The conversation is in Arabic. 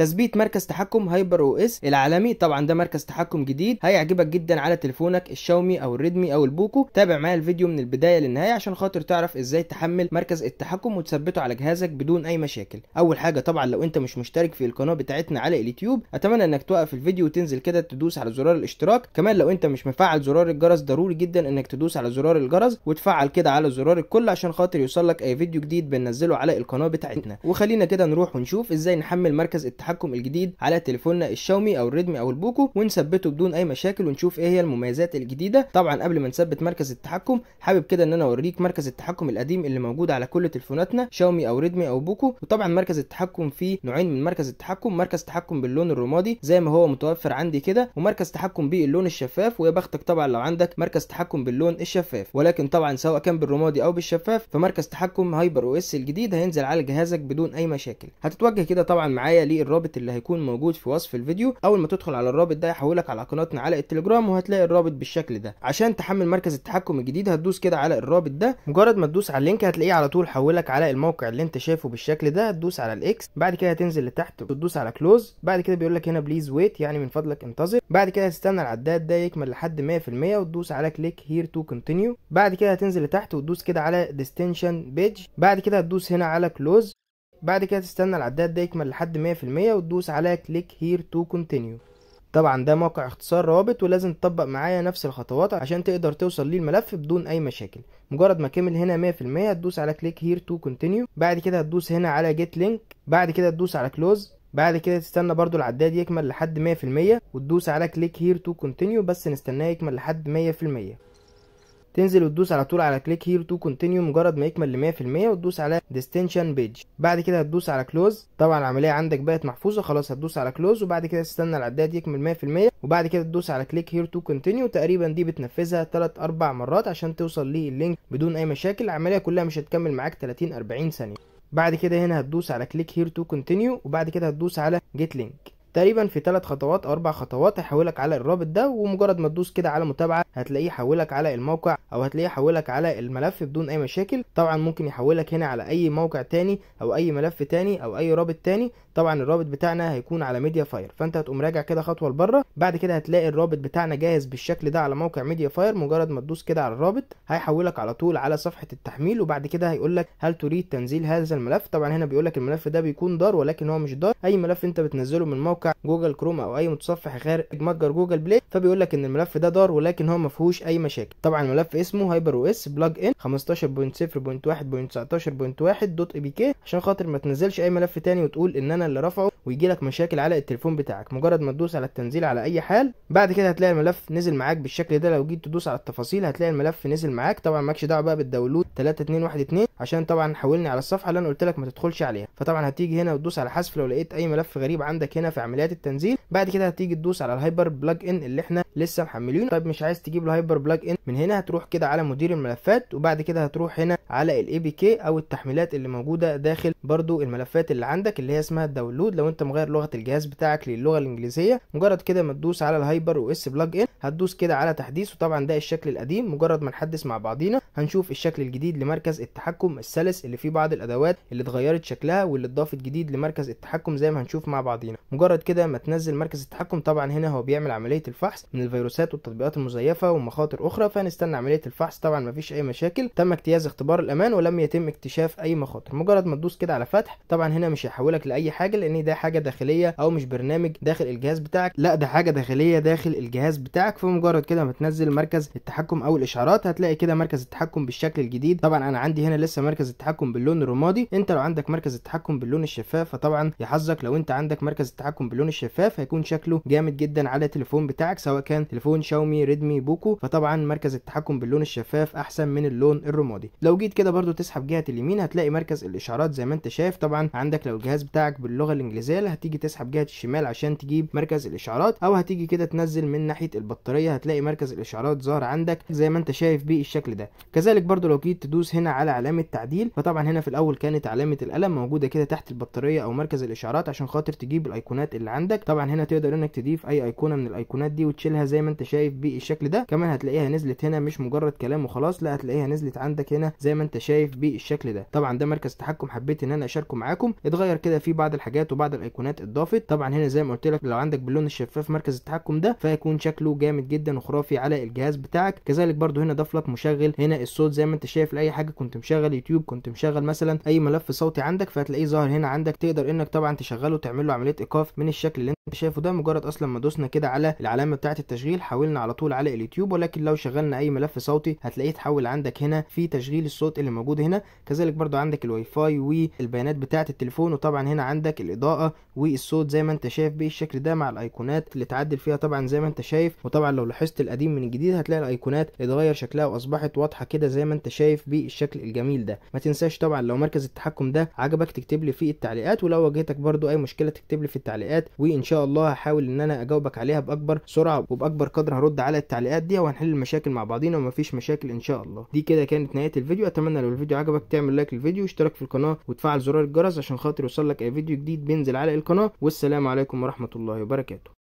تثبيت مركز تحكم هايبر او اس العالمي طبعا ده مركز تحكم جديد هيعجبك جدا على تليفونك الشاومي او الريدمي او البوكو تابع معايا الفيديو من البدايه للنهايه عشان خاطر تعرف ازاي تحمل مركز التحكم وتثبته على جهازك بدون اي مشاكل اول حاجه طبعا لو انت مش مشترك في القناه بتاعتنا على اليوتيوب اتمنى انك توقف الفيديو وتنزل كده تدوس على زرار الاشتراك كمان لو انت مش مفعل زرار الجرس ضروري جدا انك تدوس على زرار الجرس وتفعل كده على زرار الكل عشان خاطر يوصلك اي فيديو جديد بننزله على القناه بتاعتنا وخلينا كده نروح ونشوف ازاي نحمل مركز التحكم التحكم الجديد على تليفوننا الشاومي او الريدمي او البوكو ونثبته بدون اي مشاكل ونشوف ايه هي المميزات الجديده طبعا قبل ما نثبت مركز التحكم حابب كده ان انا اوريك مركز التحكم القديم اللي موجود على كل تليفوناتنا شاومي او ريدمي او بوكو وطبعا مركز التحكم فيه نوعين من مركز التحكم مركز تحكم باللون الرمادي زي ما هو متوفر عندي كده ومركز تحكم باللون الشفاف ويا بختك طبعا لو عندك مركز تحكم باللون الشفاف ولكن طبعا سواء كان بالرمادي او بالشفاف فمركز تحكم هايبر او اس الجديد هينزل على جهازك بدون اي مشاكل هتتوجه كده طبعا معايا للرابط الرابط اللي هيكون موجود في وصف الفيديو اول ما تدخل على الرابط ده هيحولك على قناتنا على التليجرام وهتلاقي الرابط بالشكل ده عشان تحمل مركز التحكم الجديد هتدوس كده على الرابط ده مجرد ما تدوس على اللينك هتلاقيه على طول حولك على الموقع اللي انت شايفه بالشكل ده هتدوس على الاكس بعد كده هتنزل لتحت وتدوس على كلوز بعد كده بيقول لك هنا بليز ويت يعني من فضلك انتظر بعد كده هتستنى العداد ده يكمل لحد 100% وتدوس على كليك هير تو كونتينيو بعد كده هتنزل لتحت وتدوس كده على ديستنشن بيج بعد كده هتدوس هنا على كلوز بعد كده تستنى العداد ده يكمل لحد 100% وتدوس على كليك هير تو كونتينيو طبعا ده موقع اختصار روابط ولازم تطبق معايا نفس الخطوات عشان تقدر توصل ليه الملف بدون اي مشاكل مجرد ما كمل هنا 100% هتدوس على كليك هير تو كونتينيو بعد كده هتدوس هنا على جيت لينك بعد كده تدوس على كلوز بعد كده تستنى برضو العداد يكمل لحد 100% وتدوس على كليك هير تو كونتينيو بس نستناه يكمل لحد 100% تنزل وتدوس على طول على كليك هير تو كونتينيو مجرد ما يكمل ل 100% وتدوس على ديستنشن بيج بعد كده هتدوس على كلوز طبعا العمليه عندك بقت محفوظه خلاص هتدوس على كلوز وبعد كده تستنى العداد يكمل 100% وبعد كده تدوس على كليك هير تو كونتينيو تقريبا دي بتنفذها 3 4 مرات عشان توصل للينك بدون اي مشاكل العمليه كلها مش هتكمل معاك 30 40 ثانيه بعد كده هنا هتدوس على كليك هير تو كونتينيو وبعد كده هتدوس على جيت لينك تقريبا في ثلاث خطوات او اربع خطوات هيحولك على الرابط ده ومجرد ما تدوس كده على متابعه هتلاقيه يحولك على الموقع او هتلاقيه يحولك على الملف بدون اي مشاكل طبعا ممكن يحولك هنا على اي موقع تاني او اي ملف تاني او اي رابط تاني طبعا الرابط بتاعنا هيكون على ميديا فاير فانت هتقوم راجع كده خطوه لبره بعد كده هتلاقي الرابط بتاعنا جاهز بالشكل ده على موقع ميديا فاير مجرد ما تدوس كده على الرابط هيحولك على طول على صفحه التحميل وبعد كده هيقول لك هل تريد تنزيل هذا الملف طبعا هنا بيقول لك الملف ده بيكون دار ولكن هو مش دار اي ملف انت بتنزله من موقع موقع جوجل كروم او اي متصفح خارج متجر جوجل بلاي فبيقول لك ان الملف ده دار ولكن هو ما فيهوش اي مشاكل طبعا الملف اسمه هايبر او اس بلاج ان 15.0.1.19.1 دوت اي بي كي عشان خاطر ما تنزلش اي ملف تاني وتقول ان انا اللي رافعه ويجي لك مشاكل على التليفون بتاعك مجرد ما تدوس على التنزيل على اي حال بعد كده هتلاقي الملف نزل معاك بالشكل ده لو جيت تدوس على التفاصيل هتلاقي الملف نزل معاك طبعا مالكش دعوه بقى بالداونلود 3212 عشان طبعا حولني على الصفحه اللي انا قلت لك ما تدخلش عليها فطبعا هتيجي هنا وتدوس على حذف لو لقيت اي ملف غريب عندك هنا في عمليات التنزيل بعد كده هتيجي تدوس على الهايبر بلاج ان اللي احنا لسه محملينه طيب مش عايز تجيب الهايبر بلاج ان من هنا هتروح كده على مدير الملفات وبعد كده هتروح هنا على الاي بي كي او التحميلات اللي موجوده داخل برضو الملفات اللي عندك اللي هي اسمها الداونلود لو انت مغير لغه الجهاز بتاعك للغه الانجليزيه مجرد كده ما تدوس على الهايبر او اس بلاج ان هتدوس كده على تحديث وطبعا ده الشكل القديم مجرد ما نحدث مع بعضينا هنشوف الشكل الجديد لمركز التحكم السلس اللي فيه بعض الادوات اللي اتغيرت شكلها واللي اتضافت جديد لمركز التحكم زي ما هنشوف مع بعضينا مجرد كده ما تنزل مركز التحكم طبعا هنا هو بيعمل عمليه الفحص من الفيروسات والتطبيقات المزيفه ومخاطر اخرى فهنستنى عمليه الفحص طبعا مفيش اي مشاكل تم اجتياز اختبار الامان ولم يتم اكتشاف اي مخاطر مجرد ما تدوس كده على فتح طبعا هنا مش هيحولك لاي حاجه لان ده حاجه داخليه او مش برنامج داخل الجهاز بتاعك لا ده حاجه داخليه داخل الجهاز بتاعك فمجرد كده ما تنزل مركز التحكم او الاشعارات هتلاقي كده مركز التحكم التحكم بالشكل الجديد طبعا انا عندي هنا لسه مركز التحكم باللون الرمادي انت لو عندك مركز التحكم باللون الشفاف فطبعا يا حظك لو انت عندك مركز التحكم باللون الشفاف هيكون شكله جامد جدا على التليفون بتاعك سواء كان تليفون شاومي ريدمي بوكو فطبعا مركز التحكم باللون الشفاف احسن من اللون الرمادي لو جيت كده برضو تسحب جهه اليمين هتلاقي مركز الاشارات زي ما انت شايف طبعا عندك لو الجهاز بتاعك باللغه الانجليزيه هتيجي تسحب جهه الشمال عشان تجيب مركز الاشارات او هتيجي كده تنزل من ناحيه البطاريه هتلاقي مركز الاشارات ظهر عندك زي ما انت شايف بالشكل ده كذلك برضو لو جيت تدوس هنا على علامه تعديل فطبعا هنا في الاول كانت علامه القلم موجوده كده تحت البطاريه او مركز الاشعارات عشان خاطر تجيب الايقونات اللي عندك طبعا هنا تقدر انك تضيف اي ايقونه من الايقونات دي وتشيلها زي ما انت شايف بالشكل ده كمان هتلاقيها نزلت هنا مش مجرد كلام وخلاص لا هتلاقيها نزلت عندك هنا زي ما انت شايف بالشكل ده طبعا ده مركز تحكم حبيت ان انا اشاركه معاكم اتغير كده في بعض الحاجات وبعض الايقونات اتضافت طبعا هنا زي ما قلت لك لو عندك باللون الشفاف مركز التحكم ده فيكون شكله جامد جدا وخرافي على الجهاز بتاعك كذلك برضو هنا ضاف لك مشغل هنا الصوت زي ما انت شايف لاي حاجه كنت مشغل يوتيوب كنت مشغل مثلا اي ملف صوتي عندك فهتلاقيه ظاهر هنا عندك تقدر انك طبعا تشغله وتعمل له عمليه ايقاف من الشكل اللي انت شايفه ده مجرد اصلا ما دوسنا كده على العلامه بتاعه التشغيل حولنا على طول على اليوتيوب ولكن لو شغلنا اي ملف صوتي هتلاقيه اتحول عندك هنا في تشغيل الصوت اللي موجود هنا كذلك برضو عندك الواي فاي والبيانات بتاعه التليفون وطبعا هنا عندك الاضاءه والصوت زي ما انت شايف بالشكل ده مع الايقونات اللي اتعدل فيها طبعا زي ما انت شايف وطبعا لو لاحظت القديم من الجديد هتلاقي الايقونات اتغير شكلها واصبحت واضحه كده زي ما انت شايف بالشكل الجميل ده ما تنساش طبعا لو مركز التحكم ده عجبك تكتب لي في التعليقات ولو واجهتك برضو اي مشكله تكتب لي في التعليقات وان شاء الله هحاول ان انا اجاوبك عليها باكبر سرعه وباكبر قدر هرد على التعليقات دي وهنحل المشاكل مع بعضينا ومفيش مشاكل ان شاء الله دي كده كانت نهايه الفيديو اتمنى لو الفيديو عجبك تعمل لايك للفيديو واشترك في القناه وتفعل زرار الجرس عشان خاطر يوصل لك اي فيديو جديد بينزل على القناه والسلام عليكم ورحمه الله وبركاته